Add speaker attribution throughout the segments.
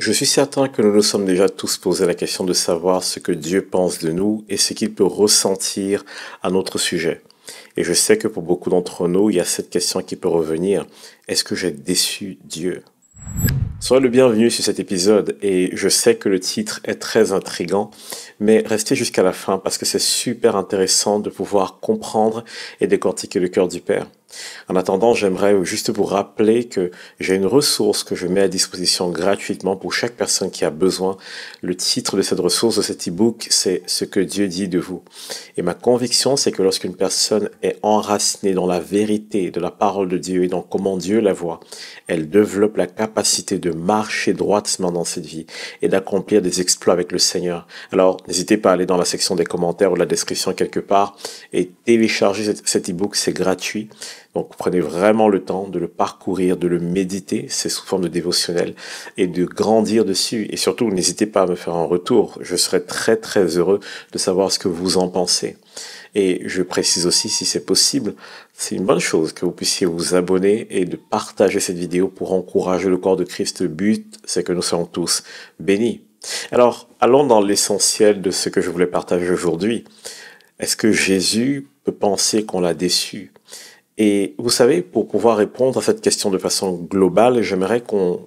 Speaker 1: Je suis certain que nous nous sommes déjà tous posé la question de savoir ce que Dieu pense de nous et ce qu'il peut ressentir à notre sujet. Et je sais que pour beaucoup d'entre nous, il y a cette question qui peut revenir. Est-ce que j'ai déçu Dieu Soyez le bienvenu sur cet épisode et je sais que le titre est très intrigant, mais restez jusqu'à la fin parce que c'est super intéressant de pouvoir comprendre et décortiquer le cœur du Père. En attendant, j'aimerais juste vous rappeler que j'ai une ressource que je mets à disposition gratuitement pour chaque personne qui a besoin. Le titre de cette ressource, de cet e-book, c'est Ce que Dieu dit de vous. Et ma conviction, c'est que lorsqu'une personne est enracinée dans la vérité de la parole de Dieu et dans comment Dieu la voit, elle développe la capacité de marcher droitement dans cette vie et d'accomplir des exploits avec le Seigneur. Alors, n'hésitez pas à aller dans la section des commentaires ou de la description quelque part et télécharger cet e-book, c'est gratuit. Donc prenez vraiment le temps de le parcourir, de le méditer, c'est sous forme de dévotionnel, et de grandir dessus. Et surtout, n'hésitez pas à me faire un retour, je serai très très heureux de savoir ce que vous en pensez. Et je précise aussi, si c'est possible, c'est une bonne chose que vous puissiez vous abonner et de partager cette vidéo pour encourager le corps de Christ. Le but, c'est que nous soyons tous bénis. Alors, allons dans l'essentiel de ce que je voulais partager aujourd'hui. Est-ce que Jésus peut penser qu'on l'a déçu et vous savez, pour pouvoir répondre à cette question de façon globale, j'aimerais qu'on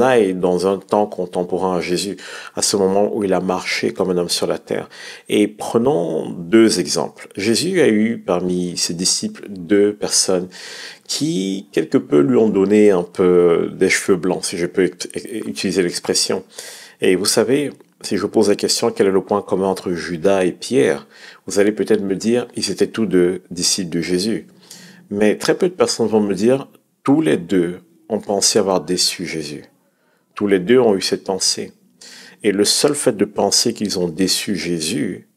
Speaker 1: aille dans un temps contemporain à Jésus, à ce moment où il a marché comme un homme sur la terre. Et prenons deux exemples. Jésus a eu parmi ses disciples deux personnes qui, quelque peu, lui ont donné un peu des cheveux blancs, si je peux utiliser l'expression. Et vous savez, si je vous pose la question, quel est le point commun entre Judas et Pierre Vous allez peut-être me dire, ils étaient tous deux disciples de Jésus. Mais très peu de personnes vont me dire, tous les deux ont pensé avoir déçu Jésus. Tous les deux ont eu cette pensée. Et le seul fait de penser qu'ils ont déçu Jésus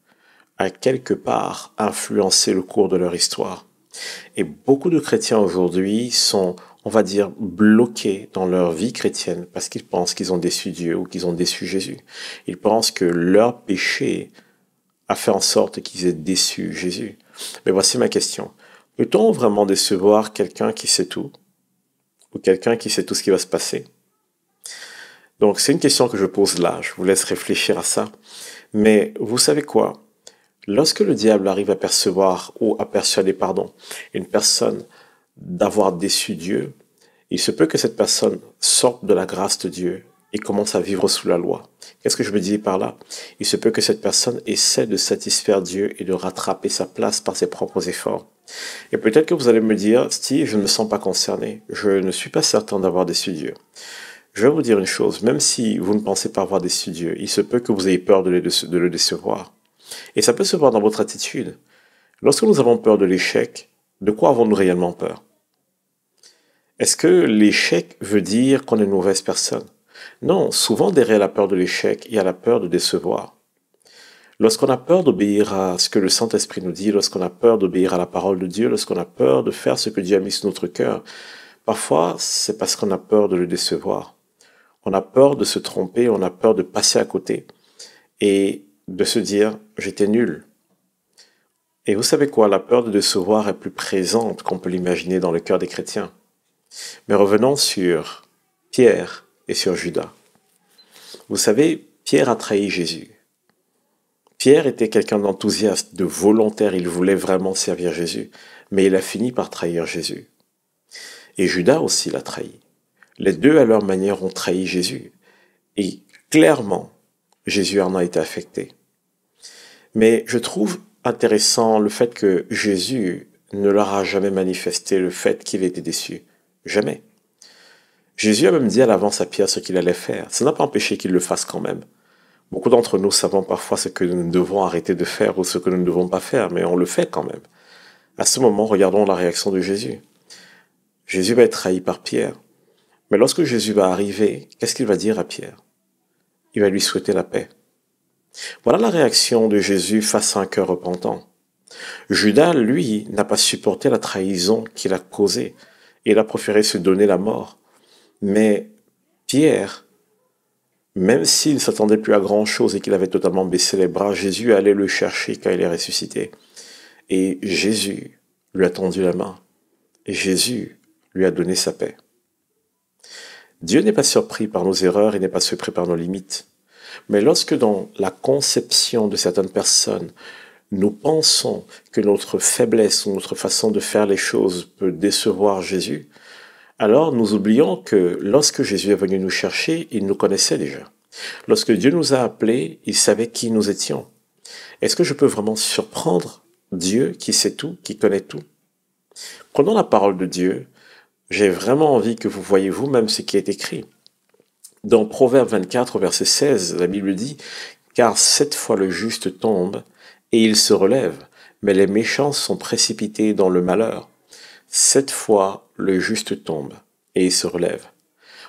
Speaker 1: a quelque part influencé le cours de leur histoire. Et beaucoup de chrétiens aujourd'hui sont, on va dire, bloqués dans leur vie chrétienne parce qu'ils pensent qu'ils ont déçu Dieu ou qu'ils ont déçu Jésus. Ils pensent que leur péché a fait en sorte qu'ils aient déçu Jésus. Mais voici ma question. Peut-on vraiment décevoir quelqu'un qui sait tout Ou quelqu'un qui sait tout ce qui va se passer Donc c'est une question que je pose là, je vous laisse réfléchir à ça. Mais vous savez quoi Lorsque le diable arrive à percevoir ou à persuader, pardon, une personne d'avoir déçu Dieu, il se peut que cette personne sorte de la grâce de Dieu et commence à vivre sous la loi. Qu'est-ce que je me dis par là Il se peut que cette personne essaie de satisfaire Dieu et de rattraper sa place par ses propres efforts. Et peut-être que vous allez me dire, Steve, je ne me sens pas concerné, je ne suis pas certain d'avoir déçu Dieu. Je vais vous dire une chose, même si vous ne pensez pas avoir déçu Dieu, il se peut que vous ayez peur de le décevoir. Et ça peut se voir dans votre attitude. Lorsque nous avons peur de l'échec, de quoi avons-nous réellement peur Est-ce que l'échec veut dire qu'on est une mauvaise personne non, souvent derrière la peur de l'échec, il y a la peur de décevoir. Lorsqu'on a peur d'obéir à ce que le Saint-Esprit nous dit, lorsqu'on a peur d'obéir à la parole de Dieu, lorsqu'on a peur de faire ce que Dieu a mis sur notre cœur, parfois c'est parce qu'on a peur de le décevoir. On a peur de se tromper, on a peur de passer à côté et de se dire j'étais nul. Et vous savez quoi, la peur de décevoir est plus présente qu'on peut l'imaginer dans le cœur des chrétiens. Mais revenons sur Pierre et sur Judas. Vous savez, Pierre a trahi Jésus. Pierre était quelqu'un d'enthousiaste, de volontaire, il voulait vraiment servir Jésus, mais il a fini par trahir Jésus. Et Judas aussi l'a trahi. Les deux, à leur manière, ont trahi Jésus. Et clairement, Jésus en a été affecté. Mais je trouve intéressant le fait que Jésus ne leur a jamais manifesté le fait qu'il était déçu. Jamais. Jésus a même dit à l'avance à Pierre ce qu'il allait faire. Ça n'a pas empêché qu'il le fasse quand même. Beaucoup d'entre nous savons parfois ce que nous devons arrêter de faire ou ce que nous ne devons pas faire, mais on le fait quand même. À ce moment, regardons la réaction de Jésus. Jésus va être trahi par Pierre. Mais lorsque Jésus va arriver, qu'est-ce qu'il va dire à Pierre Il va lui souhaiter la paix. Voilà la réaction de Jésus face à un cœur repentant. Judas, lui, n'a pas supporté la trahison qu'il a causée et il a préféré se donner la mort. Mais Pierre, même s'il ne s'attendait plus à grand-chose et qu'il avait totalement baissé les bras, Jésus allait le chercher quand il est ressuscité. Et Jésus lui a tendu la main. Et Jésus lui a donné sa paix. Dieu n'est pas surpris par nos erreurs, il n'est pas surpris par nos limites. Mais lorsque dans la conception de certaines personnes, nous pensons que notre faiblesse ou notre façon de faire les choses peut décevoir Jésus, alors nous oublions que lorsque Jésus est venu nous chercher, il nous connaissait déjà. Lorsque Dieu nous a appelés, il savait qui nous étions. Est-ce que je peux vraiment surprendre Dieu qui sait tout, qui connaît tout Prenons la parole de Dieu. J'ai vraiment envie que vous voyez vous-même ce qui est écrit. Dans Proverbe 24, verset 16, la Bible dit, Car sept fois le juste tombe, et il se relève, mais les méchants sont précipités dans le malheur. Sept fois le juste tombe et il se relève.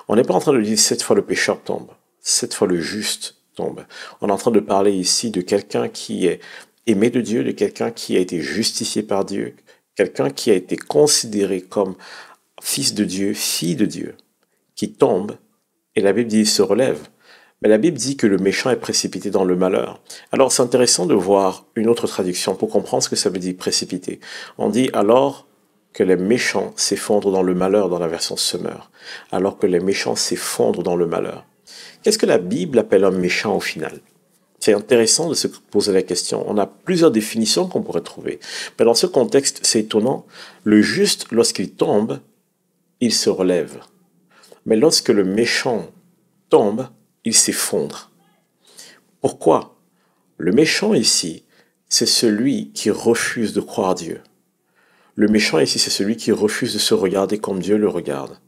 Speaker 1: On n'est pas en train de dire cette fois le pécheur tombe, cette fois le juste tombe. On est en train de parler ici de quelqu'un qui est aimé de Dieu, de quelqu'un qui a été justifié par Dieu, quelqu'un qui a été considéré comme fils de Dieu, fille de Dieu, qui tombe, et la Bible dit il se relève. Mais la Bible dit que le méchant est précipité dans le malheur. Alors c'est intéressant de voir une autre traduction pour comprendre ce que ça veut dire précipité. On dit alors que les méchants s'effondrent dans le malheur dans la version semeur, alors que les méchants s'effondrent dans le malheur. Qu'est-ce que la Bible appelle un méchant au final C'est intéressant de se poser la question. On a plusieurs définitions qu'on pourrait trouver. Mais dans ce contexte, c'est étonnant. Le juste, lorsqu'il tombe, il se relève. Mais lorsque le méchant tombe, il s'effondre. Pourquoi Le méchant ici, c'est celui qui refuse de croire Dieu. Le méchant ici, c'est celui qui refuse de se regarder comme Dieu le regarde.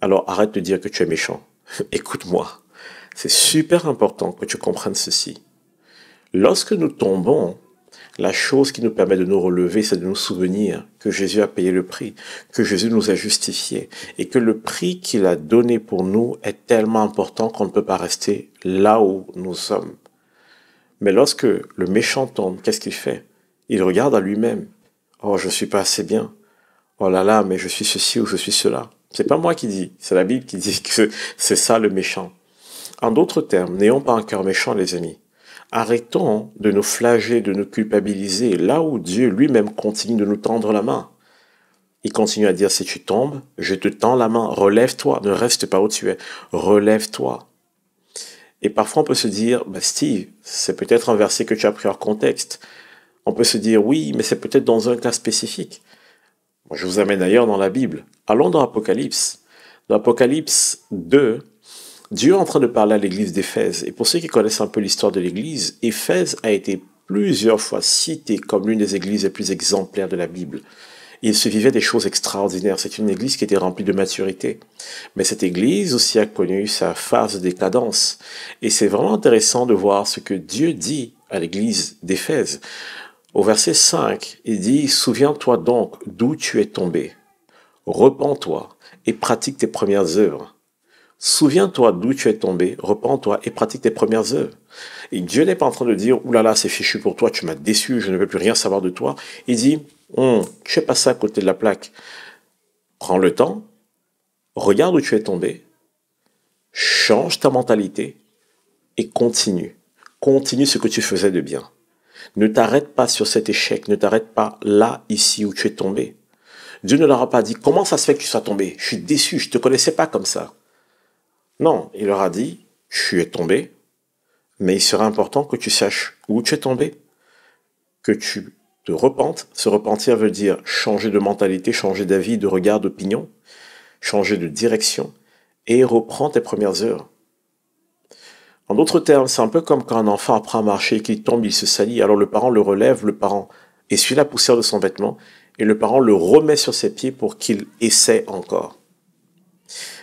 Speaker 1: Alors arrête de dire que tu es méchant. Écoute-moi. C'est super important que tu comprennes ceci. Lorsque nous tombons, la chose qui nous permet de nous relever, c'est de nous souvenir que Jésus a payé le prix, que Jésus nous a justifiés et que le prix qu'il a donné pour nous est tellement important qu'on ne peut pas rester là où nous sommes. Mais lorsque le méchant tombe, qu'est-ce qu'il fait Il regarde à lui-même. Oh, je suis pas assez bien. Oh là là, mais je suis ceci ou je suis cela. C'est pas moi qui dis, c'est la Bible qui dit que c'est ça le méchant. En d'autres termes, n'ayons pas un cœur méchant, les amis. Arrêtons de nous flager, de nous culpabiliser, là où Dieu lui-même continue de nous tendre la main. Il continue à dire, si tu tombes, je te tends la main, relève-toi, ne reste pas où tu es, relève-toi. Et parfois on peut se dire, bah, Steve, c'est peut-être un verset que tu as pris hors contexte. On peut se dire oui, mais c'est peut-être dans un cas spécifique. Je vous amène ailleurs dans la Bible. Allons dans Apocalypse. Dans Apocalypse 2, Dieu est en train de parler à l'église d'Éphèse. Et pour ceux qui connaissent un peu l'histoire de l'église, Éphèse a été plusieurs fois citée comme l'une des églises les plus exemplaires de la Bible. Il se vivait des choses extraordinaires. C'est une église qui était remplie de maturité. Mais cette église aussi a connu sa phase de décadence. Et c'est vraiment intéressant de voir ce que Dieu dit à l'église d'Éphèse. Au verset 5, il dit, Souviens-toi donc d'où tu es tombé. Repends-toi et pratique tes premières œuvres. Souviens-toi d'où tu es tombé, repends-toi et pratique tes premières œuvres. Et Dieu n'est pas en train de dire, oulala, là là, c'est fichu pour toi, tu m'as déçu, je ne veux plus rien savoir de toi. Il dit, hum, tu es ça à côté de la plaque. Prends le temps, regarde où tu es tombé, change ta mentalité et continue. Continue ce que tu faisais de bien. Ne t'arrête pas sur cet échec, ne t'arrête pas là, ici où tu es tombé. Dieu ne leur a pas dit, comment ça se fait que tu sois tombé Je suis déçu, je ne te connaissais pas comme ça. Non, il leur a dit, je suis tombé, mais il serait important que tu saches où tu es tombé, que tu te repentes. Se repentir veut dire changer de mentalité, changer d'avis, de regard, d'opinion, changer de direction, et reprends tes premières heures. En d'autres termes, c'est un peu comme quand un enfant apprend à marcher, qu'il tombe, il se salit, alors le parent le relève, le parent essuie la poussière de son vêtement, et le parent le remet sur ses pieds pour qu'il essaie encore.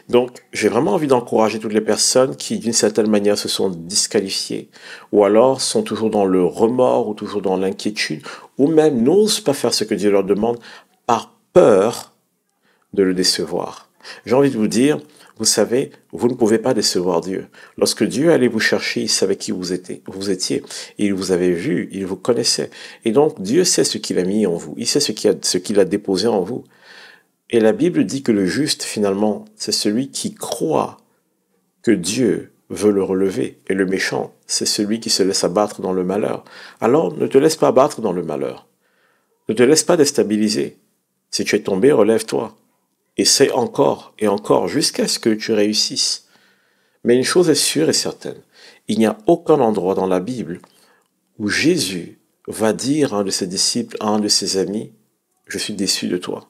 Speaker 1: Donc, j'ai vraiment envie d'encourager toutes les personnes qui, d'une certaine manière, se sont disqualifiées, ou alors sont toujours dans le remords, ou toujours dans l'inquiétude, ou même n'osent pas faire ce que Dieu leur demande par peur de le décevoir. J'ai envie de vous dire, vous savez, vous ne pouvez pas décevoir Dieu. Lorsque Dieu allait vous chercher, il savait qui vous étiez. Vous étiez. Il vous avait vu, il vous connaissait. Et donc, Dieu sait ce qu'il a mis en vous. Il sait ce qu'il a, ce qu'il a déposé en vous. Et la Bible dit que le juste, finalement, c'est celui qui croit que Dieu veut le relever. Et le méchant, c'est celui qui se laisse abattre dans le malheur. Alors, ne te laisse pas abattre dans le malheur. Ne te laisse pas déstabiliser. Si tu es tombé, relève-toi. Essaye encore et encore jusqu'à ce que tu réussisses. Mais une chose est sûre et certaine, il n'y a aucun endroit dans la Bible où Jésus va dire à un de ses disciples, à un de ses amis, je suis déçu de toi.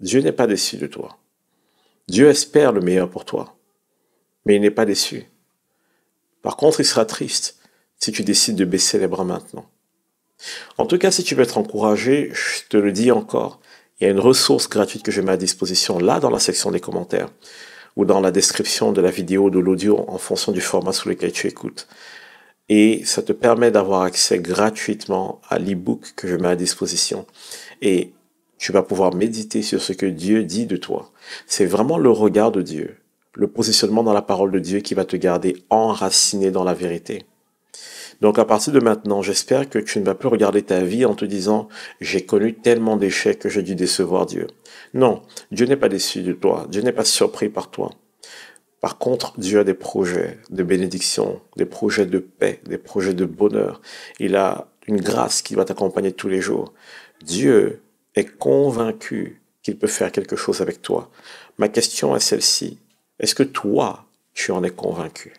Speaker 1: Dieu n'est pas déçu de toi. Dieu espère le meilleur pour toi, mais il n'est pas déçu. Par contre, il sera triste si tu décides de baisser les bras maintenant. En tout cas, si tu veux être encouragé, je te le dis encore, il y a une ressource gratuite que je mets à disposition là dans la section des commentaires ou dans la description de la vidéo ou de l'audio en fonction du format sous lequel tu écoutes. Et ça te permet d'avoir accès gratuitement à l'e-book que je mets à disposition. Et tu vas pouvoir méditer sur ce que Dieu dit de toi. C'est vraiment le regard de Dieu, le positionnement dans la parole de Dieu qui va te garder enraciné dans la vérité. Donc à partir de maintenant, j'espère que tu ne vas plus regarder ta vie en te disant j'ai connu tellement d'échecs que j'ai dû décevoir Dieu. Non, Dieu n'est pas déçu de toi, Dieu n'est pas surpris par toi. Par contre, Dieu a des projets de bénédiction, des projets de paix, des projets de bonheur. Il a une grâce qui va t'accompagner tous les jours. Dieu est convaincu qu'il peut faire quelque chose avec toi. Ma question est celle-ci. Est-ce que toi, tu en es convaincu